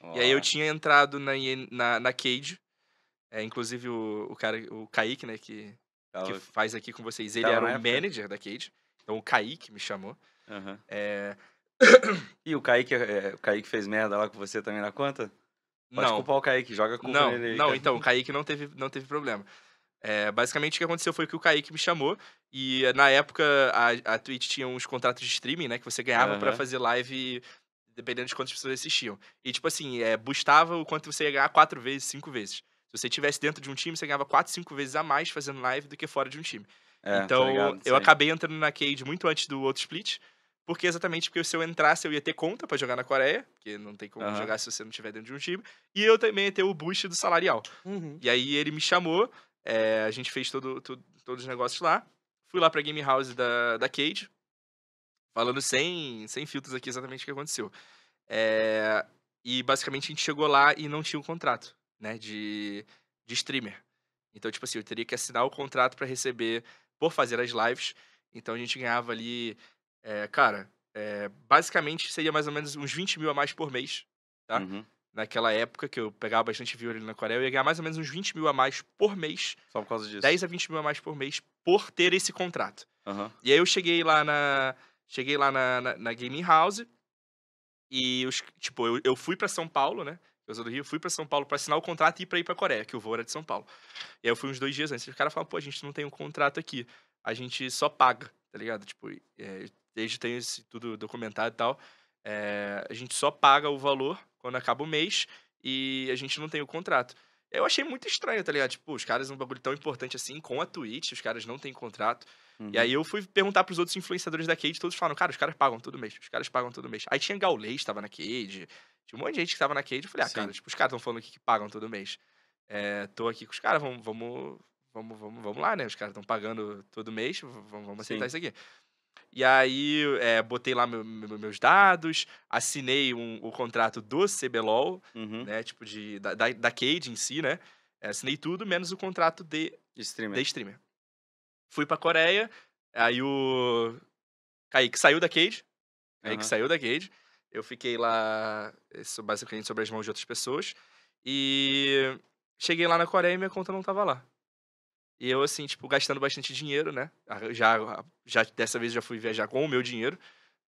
Oh. E aí eu tinha entrado na, na, na Cage. É, inclusive o, o cara, o Kaique, né, que, que faz aqui com vocês, ele era o época. manager da Cage. Então o Kaique me chamou. Uhum. É... E o Kaique, é, é, o Kaique fez merda lá com você também na conta? Pode não. culpar o Kaique, joga com o não, Não, então, o Kaique não teve, não teve problema. É, basicamente o que aconteceu foi que o Kaique me chamou e na época a, a Twitch tinha uns contratos de streaming, né? Que você ganhava uhum. para fazer live dependendo de quantas pessoas assistiam. E, tipo assim, é, boostava o quanto você ia ganhar quatro vezes, cinco vezes. Se você tivesse dentro de um time, você ganhava quatro, cinco vezes a mais fazendo live do que fora de um time. É, então, ligado, eu acabei entrando na Cade muito antes do outro split, porque exatamente porque se eu entrasse, eu ia ter conta para jogar na Coreia, porque não tem como uhum. jogar se você não tiver dentro de um time, e eu também ia ter o boost do salarial. Uhum. E aí ele me chamou, é, a gente fez todo, todo, todos os negócios lá, fui lá pra Game House da, da Cade, falando sem, sem filtros aqui exatamente o que aconteceu. É, e basicamente a gente chegou lá e não tinha um contrato, né, de, de streamer. Então, tipo assim, eu teria que assinar o contrato para receber por fazer as lives. Então a gente ganhava ali, é, cara, é, basicamente seria mais ou menos uns 20 mil a mais por mês, tá? Uhum. Naquela época que eu pegava bastante view ali na Coreia, eu ia ganhar mais ou menos uns 20 mil a mais por mês. Só por causa disso. 10 a 20 mil a mais por mês por ter esse contrato. Uhum. E aí eu cheguei lá na, Cheguei lá na, na, na Gaming House e, os, tipo, eu, eu fui para São Paulo, né? Eu sou do Rio, fui para São Paulo para assinar o contrato e ir pra ir pra Coreia, que o voo era de São Paulo. E aí eu fui uns dois dias antes. E o cara falou, pô, a gente não tem um contrato aqui. A gente só paga, tá ligado? Tipo, é, desde tem isso tudo documentado e tal. É, a gente só paga o valor quando acaba o mês e a gente não tem o contrato. Eu achei muito estranho, tá ligado? Tipo, os caras, um bagulho tão importante assim, com a Twitch, os caras não têm contrato. Uhum. E aí uhum. eu fui perguntar pros outros influenciadores da Cade, todos falaram, cara, os caras pagam todo mês, os caras pagam todo mês. Aí tinha Gaulês, tava na Cade, tinha um monte de gente que tava na Cade, eu falei, ah, Sim. cara, tipo, os caras estão falando aqui que pagam todo mês. É, eh, tô aqui com os caras, vamos, vamos, vamos, vamos, vamos lá, né? Os caras estão pagando todo mês, vamos, vamos aceitar Sim. isso aqui. E aí é, botei lá meu, meu, meus dados, assinei um, o contrato do CBLOL, uhum. né? Tipo, de, da, da, da Cade em si, né? Eh, assinei tudo, menos o contrato de streamer. De streamer. Fui pra Coreia, aí o Kaique saiu da Cade. Uhum. Kaique saiu da Cade. Eu fiquei lá, basicamente, sobre as mãos de outras pessoas. E cheguei lá na Coreia e minha conta não tava lá. E eu, assim, tipo, gastando bastante dinheiro, né? Já, já, dessa vez já fui viajar com o meu dinheiro,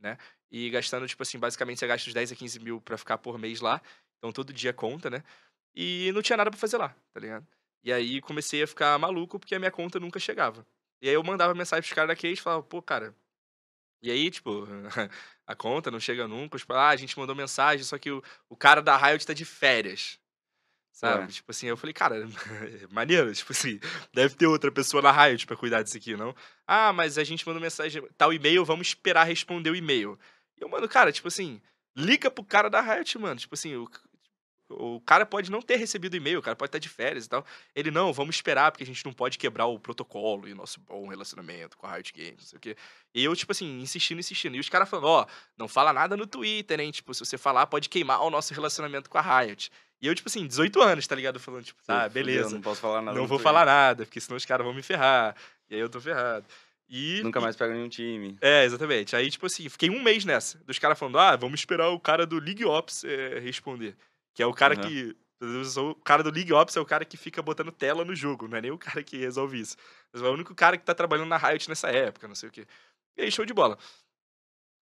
né? E gastando, tipo assim, basicamente você gasta uns 10 a 15 mil pra ficar por mês lá. Então todo dia conta, né? E não tinha nada pra fazer lá, tá ligado? E aí comecei a ficar maluco porque a minha conta nunca chegava. E aí eu mandava mensagem pros caras daqui e falava pô, cara. E aí, tipo, a conta não chega nunca. Tipo, ah, a gente mandou mensagem, só que o, o cara da Riot tá de férias. Sabe? É. Tipo assim, eu falei, cara, maneiro, tipo assim, deve ter outra pessoa na Riot pra tipo, é cuidar disso aqui, não? Ah, mas a gente manda mensagem, tal e-mail, vamos esperar responder o e-mail. E eu, mano, cara, tipo assim, liga pro cara da Riot, mano. Tipo assim, o, o cara pode não ter recebido e-mail, o cara pode estar de férias e tal. Ele, não, vamos esperar, porque a gente não pode quebrar o protocolo e o nosso bom relacionamento com a Riot Games, não sei o quê. E eu, tipo assim, insistindo, insistindo. E os caras falando, ó, oh, não fala nada no Twitter, hein? Tipo, se você falar, pode queimar o nosso relacionamento com a Riot. E eu, tipo assim, 18 anos, tá ligado? Falando, tipo, tá, ah, beleza. não posso falar nada. Não vou falar nada, porque senão os caras vão me ferrar. E aí eu tô ferrado. E, Nunca mais pega nenhum time. É, exatamente. Aí, tipo assim, fiquei um mês nessa. Dos caras falando, ah, vamos esperar o cara do League Ops é, responder. Que é o cara uhum. que. O cara do League Ops é o cara que fica botando tela no jogo, não é nem o cara que resolve isso. Mas é o único cara que tá trabalhando na Riot nessa época, não sei o quê. E aí, show de bola.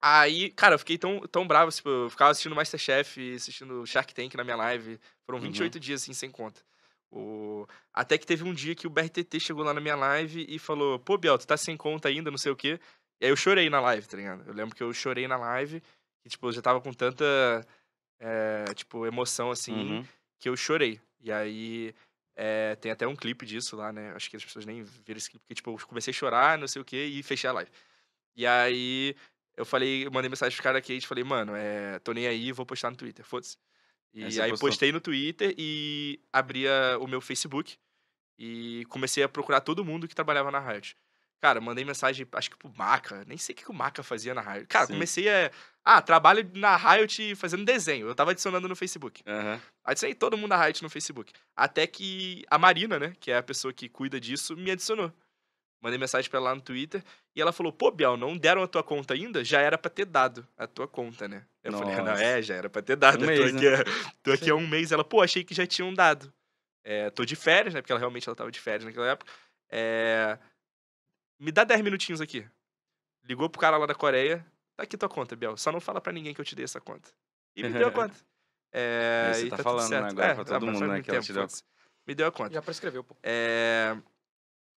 Aí, cara, eu fiquei tão, tão bravo, tipo, eu ficava assistindo Masterchef, assistindo Shark Tank na minha live. Foram 28 uhum. dias, assim, sem conta. O... Até que teve um dia que o BRTT chegou lá na minha live e falou, pô, Biel, tu tá sem conta ainda, não sei o quê. E aí eu chorei na live, tá ligado? Eu lembro que eu chorei na live e, tipo, eu já tava com tanta é, tipo, emoção, assim, uhum. que eu chorei. E aí, é, tem até um clipe disso lá, né? Acho que as pessoas nem viram esse clipe, porque, tipo, eu comecei a chorar, não sei o quê, e fechei a live. E aí, eu falei, eu mandei mensagem pro cara aqui e falei, mano, é, tô nem aí, vou postar no Twitter, foda-se. E Essa é aí, postou. postei no Twitter e abria o meu Facebook e comecei a procurar todo mundo que trabalhava na Hard Cara, mandei mensagem, acho que pro Maca. Nem sei o que o Maca fazia na Riot. Cara, Sim. comecei a. Ah, trabalho na Riot fazendo desenho. Eu tava adicionando no Facebook. Uhum. Adicionei todo mundo na Riot no Facebook. Até que a Marina, né, que é a pessoa que cuida disso, me adicionou. Mandei mensagem pra ela lá no Twitter. E ela falou: pô, Biel, não deram a tua conta ainda? Já era pra ter dado a tua conta, né? Eu Nossa. falei: não, é, já era pra ter dado. Um mês, tô, aqui, né? tô aqui há um mês. Ela, pô, achei que já tinham dado. É, tô de férias, né? Porque ela realmente ela tava de férias naquela época. É. Me dá 10 minutinhos aqui. Ligou pro cara lá da Coreia. Tá aqui tua conta, Biel. Só não fala pra ninguém que eu te dei essa conta. E me deu a conta. É, você tá, tá falando agora é, pra todo mundo, né? Que ela te deu Me deu a conta. Já prescreveu, pô. É...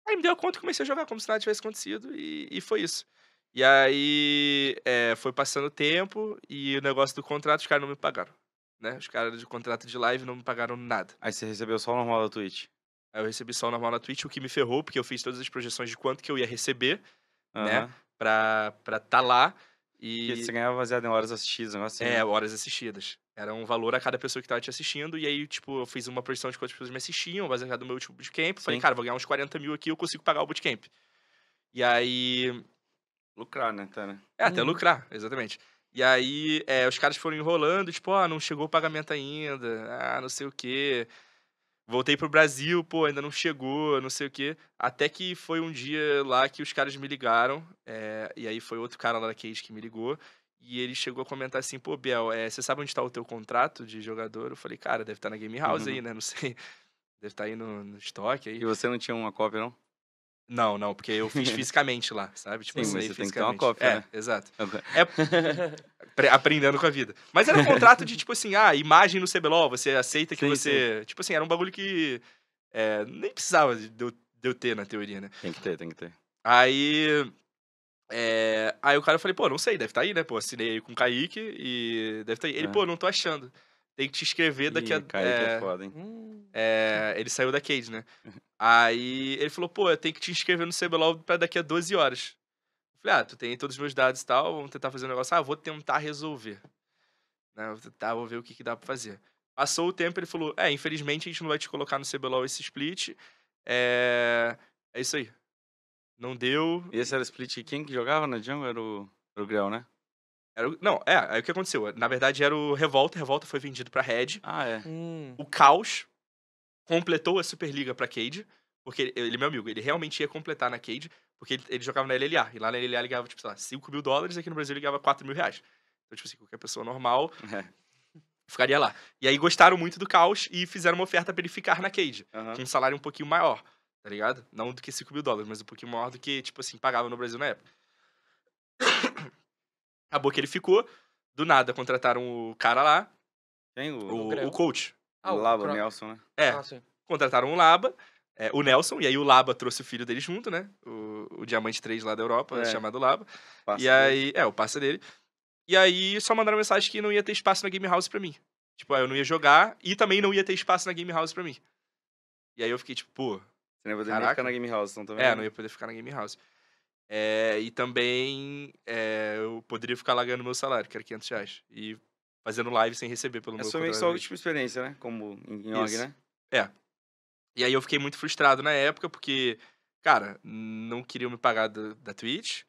Aí me deu a conta e comecei a jogar como se nada tivesse acontecido. E, e foi isso. E aí é, foi passando o tempo e o negócio do contrato, os caras não me pagaram. Né? Os caras de contrato de live não me pagaram nada. Aí você recebeu só o normal da Twitch? Aí eu recebi só o normal na Twitch, o que me ferrou, porque eu fiz todas as projeções de quanto que eu ia receber, uhum. né? Pra estar tá lá. E... Porque você ganhava baseado em horas assistidas, não assim? É, né? horas assistidas. Era um valor a cada pessoa que tava te assistindo. E aí, tipo, eu fiz uma projeção de quantas pessoas me assistiam, baseado no meu último bootcamp. Sim. Falei, cara, vou ganhar uns 40 mil aqui, eu consigo pagar o bootcamp. E aí... Lucrar, né, Tana né? É, até hum. lucrar, exatamente. E aí, é, os caras foram enrolando, tipo, ah, não chegou o pagamento ainda, ah, não sei o quê. Voltei pro Brasil, pô, ainda não chegou, não sei o quê. Até que foi um dia lá que os caras me ligaram, é, e aí foi outro cara lá da Cage que me ligou, e ele chegou a comentar assim, pô, Biel, é, você sabe onde tá o teu contrato de jogador? Eu falei, cara, deve estar tá na Game House uhum. aí, né? Não sei. Deve estar tá aí no, no estoque aí. E você não tinha uma cópia, não? Não, não, porque eu fiz fisicamente lá, sabe? Tipo, Sim, mas você tem que ter uma cópia, é, né? Exato. Okay. É, aprendendo com a vida. Mas era um contrato de, tipo assim, ah, imagem no CBLOL, você aceita que sim, você. Sim. Tipo assim, era um bagulho que. É, nem precisava de eu, de eu ter na teoria, né? Tem que ter, tem que ter. Aí. É, aí o cara eu falei, pô, não sei, deve estar tá aí, né? Pô, assinei aí com o Kaique e deve estar tá aí. Ele, é. pô, não tô achando. Tem que te escrever daqui Ih, a. Kaique é, é foda, hein? É, ele saiu da Cade, né? aí ele falou, pô, eu tenho que te inscrever no CBLOL pra daqui a 12 horas. Falei, ah, tu tem todos os meus dados e tal, vamos tentar fazer um negócio. Ah, vou tentar resolver. Né? Vou tentar, vou ver o que, que dá pra fazer. Passou o tempo, ele falou, é, infelizmente a gente não vai te colocar no CBLOL esse split. É, é isso aí. Não deu. E esse era o split quem que jogava na jungle? Era o, era o Grell, né? Era o... Não, é, aí o que aconteceu? Na verdade era o Revolta, Revolta foi vendido pra Red. Ah, é. Hum. O Caos completou a Superliga pra Cade. Porque ele, é meu amigo, ele realmente ia completar na Cade, porque ele, ele jogava na LLA. E lá na LLA ligava, tipo, sei lá, 5 mil dólares, aqui no Brasil ligava 4 mil reais. Então, tipo assim, qualquer pessoa normal é. ficaria lá. E aí gostaram muito do caos e fizeram uma oferta pra ele ficar na Cade, uhum. com um salário um pouquinho maior, tá ligado? Não do que 5 mil dólares, mas um pouquinho maior do que, tipo assim, pagava no Brasil na época. Acabou que ele ficou, do nada contrataram o cara lá. Tem O, o, o coach. Ah, o, Laba, o Nelson, né? É. Ah, contrataram o Laba é, o Nelson, e aí o Laba trouxe o filho dele junto, né? O, o Diamante 3 lá da Europa, é. chamado Laba. Passa e aí, é, o parceiro dele. E aí só mandaram mensagem que não ia ter espaço na Game House pra mim. Tipo, eu não ia jogar e também não ia ter espaço na Game House pra mim. E aí eu fiquei tipo, pô. Você não ia poder ficar na Game House, não também? É, né? não ia poder ficar na Game House. É, e também é, eu poderia ficar lá ganhando meu salário, que era 500 reais. E fazendo live sem receber pelo é meu É só só tipo experiência, né? Como em org, né? É. E aí eu fiquei muito frustrado na época, porque, cara, não queriam me pagar do, da Twitch.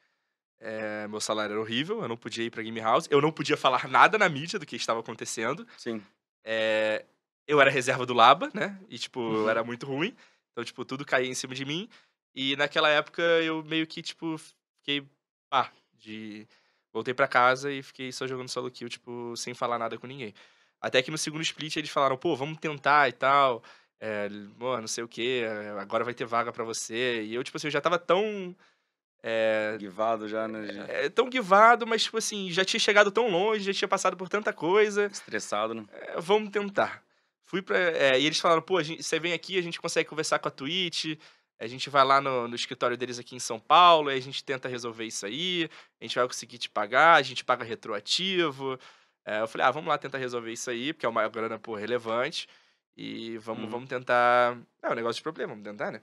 É, meu salário era horrível, eu não podia ir pra Game House, eu não podia falar nada na mídia do que estava acontecendo. Sim. É, eu era reserva do Laba, né? E, tipo, uhum. era muito ruim. Então, tipo, tudo caía em cima de mim. E naquela época eu meio que, tipo, fiquei pá, de. Voltei para casa e fiquei só jogando solo kill, tipo, sem falar nada com ninguém. Até que no segundo split eles falaram, pô, vamos tentar e tal. É, não sei o que, agora vai ter vaga para você. E eu, tipo assim, eu já tava tão. É, guivado já, né? É, é, tão guivado, mas, tipo assim, já tinha chegado tão longe, já tinha passado por tanta coisa. Estressado, né? É, vamos tentar. Fui pra. e eles falaram, pô, gente, você vem aqui, a gente consegue conversar com a Twitch. A gente vai lá no, no escritório deles aqui em São Paulo, aí a gente tenta resolver isso aí, a gente vai conseguir te pagar, a gente paga retroativo. eu falei, ah, vamos lá tentar resolver isso aí, porque é uma grana, pô, relevante. E vamos, hum. vamos tentar. É um negócio de problema, vamos tentar, né?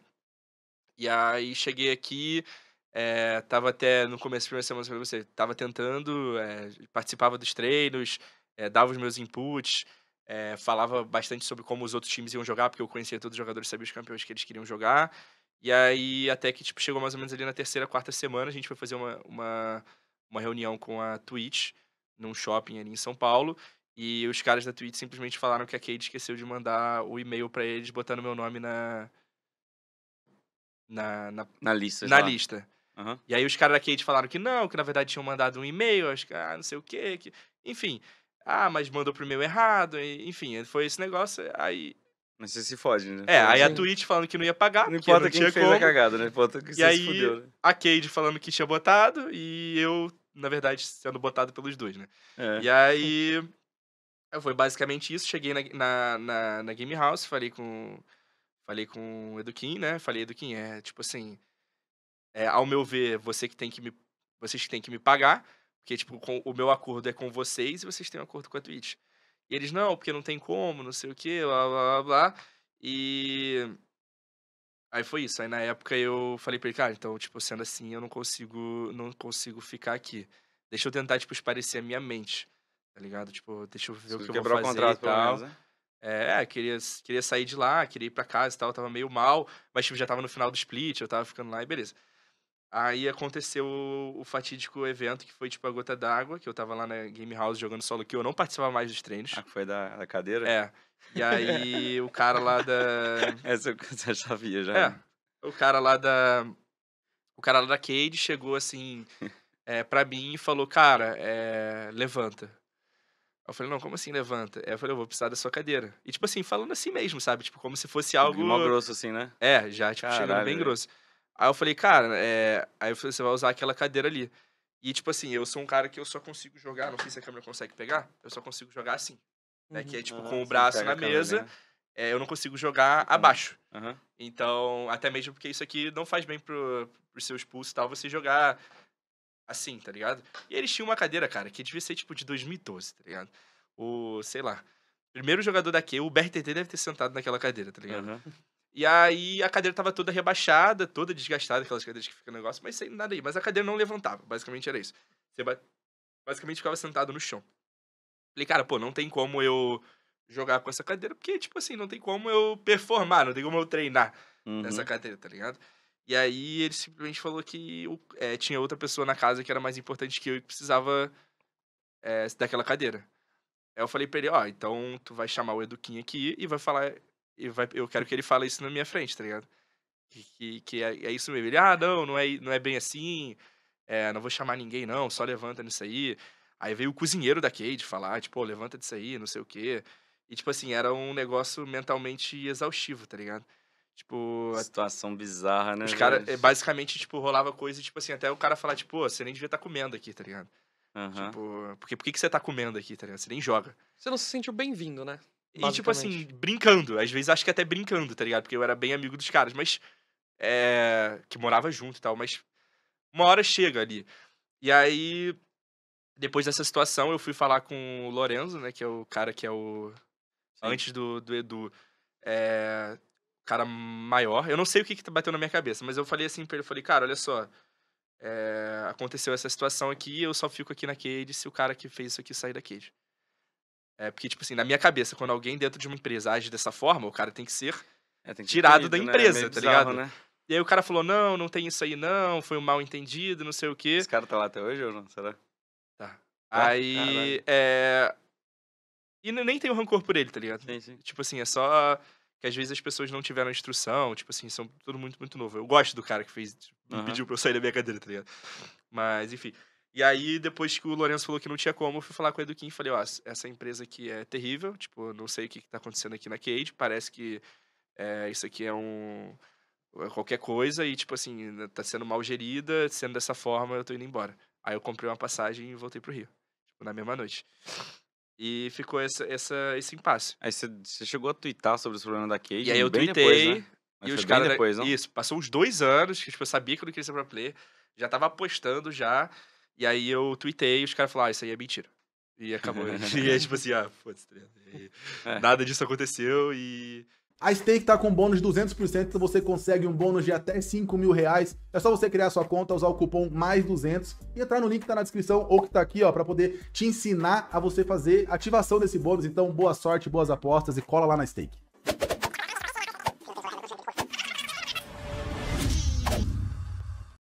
E aí cheguei aqui, é, tava até no começo da primeira semana, eu falei você, tava tentando, é, participava dos treinos, é, dava os meus inputs, é, falava bastante sobre como os outros times iam jogar, porque eu conhecia todos os jogadores, sabia os campeões que eles queriam jogar. E aí, até que tipo, chegou mais ou menos ali na terceira, quarta semana, a gente foi fazer uma, uma, uma reunião com a Twitch, num shopping ali em São Paulo. E os caras da Twitch simplesmente falaram que a Kate esqueceu de mandar o e-mail para eles botando meu nome na. Na, na, na lista. Na lista. Uhum. E aí os caras da Kate falaram que não, que na verdade tinham mandado um e-mail, acho que, ah, não sei o quê. Que... Enfim. Ah, mas mandou pro e-mail errado, enfim, foi esse negócio. Aí mas você se fode, né? É, aí a assim. Twitch falando que não ia pagar. Não importa não quem fez como. a cagada, né? Importa que e você aí, se fudeu, né? A Cade falando que tinha botado e eu, na verdade, sendo botado pelos dois, né? É. E aí é, foi basicamente isso. Cheguei na, na, na, na Game House, falei com. Falei com o Eduquim, né? Falei, Eduquim, é tipo assim. É, ao meu ver, você que tem que me. Vocês que têm que me pagar. Porque, tipo, com, o meu acordo é com vocês e vocês têm um acordo com a Twitch. E eles, não, porque não tem como, não sei o quê, blá blá blá blá. E. Aí foi isso. Aí na época eu falei pra ele, cara, então, tipo, sendo assim, eu não consigo. Não consigo ficar aqui. Deixa eu tentar, tipo, esparecer a minha mente tá ligado? Tipo, deixa eu ver o que eu vou fazer o contrato, e tal. Menos, né? É, é queria, queria sair de lá, queria ir pra casa e tal, tava meio mal, mas tipo, já tava no final do split, eu tava ficando lá e beleza. Aí aconteceu o, fatídico evento que foi tipo a gota d'água, que eu tava lá na Game House jogando solo que eu não participava mais dos treinos. Ah, foi da, da cadeira? É. E aí o cara lá da. Essa eu já sabia já. É. O cara lá da. O cara lá da Cade chegou assim é, pra mim e falou: Cara, é, levanta eu falei, não, como assim levanta? Aí eu falei, eu vou precisar da sua cadeira. E, tipo assim, falando assim mesmo, sabe? Tipo, como se fosse tipo, algo. Mó grosso, assim, né? É, já, tipo, Caralho, chegando bem grosso. Aí eu falei, cara, é... aí você vai usar aquela cadeira ali. E, tipo assim, eu sou um cara que eu só consigo jogar, não sei se a câmera consegue pegar, eu só consigo jogar assim. Né? Que é, uhum. tipo, ah, com o braço na mesa, é, eu não consigo jogar uhum. abaixo. Uhum. Então, até mesmo porque isso aqui não faz bem pro, pros seus pulsos e tal, você jogar Assim, tá ligado? E eles tinham uma cadeira, cara, que devia ser tipo de 2012, tá ligado? O, sei lá, primeiro jogador da Q, o BRTT deve ter sentado naquela cadeira, tá ligado? Uhum. E aí a cadeira tava toda rebaixada, toda desgastada, aquelas cadeiras que ficam negócio, mas sem nada aí. Mas a cadeira não levantava, basicamente era isso. Você basicamente ficava sentado no chão. Falei, cara, pô, não tem como eu jogar com essa cadeira, porque, tipo assim, não tem como eu performar, não tem como eu treinar uhum. nessa cadeira, tá ligado? E aí ele simplesmente falou que é, tinha outra pessoa na casa que era mais importante que eu e precisava é, daquela cadeira. Aí eu falei pra ele, ó, oh, então tu vai chamar o Eduquinho aqui e vai falar. E vai, eu quero que ele fale isso na minha frente, tá ligado? Que, que, que é, é, isso mesmo. Ele, ah, não, não é, não é bem assim. É, não vou chamar ninguém, não, só levanta nisso aí. Aí veio o cozinheiro da Cade falar, tipo, levanta disso aí, não sei o quê. E, tipo assim, era um negócio mentalmente exaustivo, tá ligado? Tipo. Situação bizarra, né? Os caras, é, basicamente, tipo, rolava coisa, tipo assim, até o cara falar, tipo, você nem devia estar tá comendo aqui, tá ligado? Uhum. Tipo, porque por que, que você tá comendo aqui, tá ligado? Você nem joga. Você não se sentiu bem-vindo, né? E, tipo assim, brincando. Às vezes acho que até brincando, tá ligado? Porque eu era bem amigo dos caras, mas. É, que morava junto e tal, mas uma hora chega ali. E aí, depois dessa situação, eu fui falar com o Lorenzo, né? Que é o cara que é o. Sim. Antes do, do Edu. É, cara maior. Eu não sei o que, que bateu na minha cabeça, mas eu falei assim pra ele, eu falei, cara, olha só. É, aconteceu essa situação aqui, eu só fico aqui na cage se o cara que fez isso aqui sair da cage. É, porque, tipo assim, na minha cabeça, quando alguém dentro de uma empresa age dessa forma, o cara tem que ser é, tem que tirado da né? É empresa, né? tá bizarro, ligado? Né? E aí o cara falou, não, não tem isso aí não, foi um mal entendido, não sei o quê. Esse cara tá lá até hoje ou não, será? Tá. tá? aí, caralho. é... E nem tenho rancor por ele, tá ligado? Sim, sim. Tipo assim, é só que às vezes as pessoas não tiveram instrução, tipo assim, são tudo muito, muito novo. Eu gosto do cara que fez, tipo, uhum. pediu pra eu sair da minha cadeira, tá ligado? Mas, enfim. E aí, depois que o Lourenço falou que não tinha como, eu fui falar com o Eduquim e falei, ó, oh, essa empresa aqui é terrível, tipo, não sei o que, que tá acontecendo aqui na Cade, parece que é, isso aqui é um... É qualquer coisa e, tipo assim, né, tá sendo mal gerida, sendo dessa forma, eu tô indo embora. Aí eu comprei uma passagem e voltei pro Rio, tipo, na mesma noite. E ficou essa, essa, esse impasse. Aí você chegou a twittar sobre os problemas da Cage. E aí eu tuitei. Né? E os caras. Depois, não? Isso, passou uns dois anos que tipo, eu sabia que eu não queria ser pro player. Já tava apostando já. E aí eu tuitei e os caras falaram: ah, isso aí é mentira. E acabou. e aí, tipo assim, ah, foda-se, é. Nada disso aconteceu e. A Stake tá com bônus de 200%, então você consegue um bônus de até 5 mil reais. É só você criar sua conta, usar o cupom mais 200 e entrar no link que tá na descrição ou que tá aqui, ó, para poder te ensinar a você fazer ativação desse bônus. Então, boa sorte, boas apostas e cola lá na Stake.